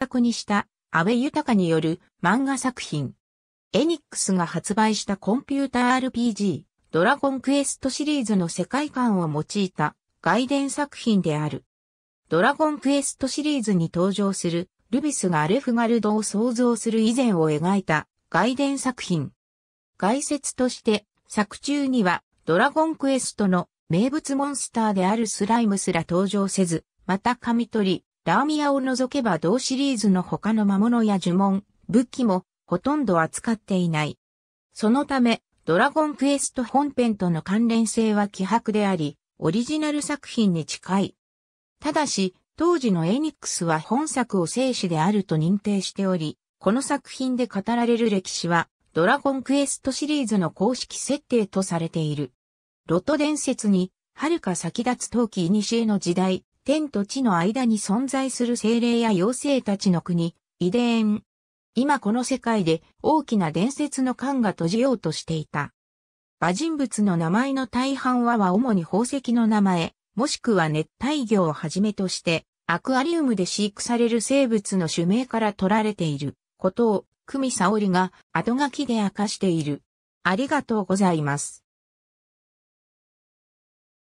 画にした安倍豊による漫画作品。エニックスが発売したコンピューター RPG、ドラゴンクエストシリーズの世界観を用いた外伝作品である。ドラゴンクエストシリーズに登場するルビスがアレフガルドを創造する以前を描いた外伝作品。概説として作中にはドラゴンクエストの名物モンスターであるスライムすら登場せず、また紙取り、ラーミアを除けば同シリーズの他の魔物や呪文、武器もほとんど扱っていない。そのため、ドラゴンクエスト本編との関連性は希薄であり、オリジナル作品に近い。ただし、当時のエニックスは本作を生死であると認定しており、この作品で語られる歴史は、ドラゴンクエストシリーズの公式設定とされている。ロト伝説に、遥か先立つ陶器古の時代、天と地の間に存在する精霊や妖精たちの国、遺伝。今この世界で大きな伝説の感が閉じようとしていた。馬人物の名前の大半はは主に宝石の名前、もしくは熱帯魚をはじめとして、アクアリウムで飼育される生物の種名から取られていることを、久美沙織が後書きで明かしている。ありがとうございます。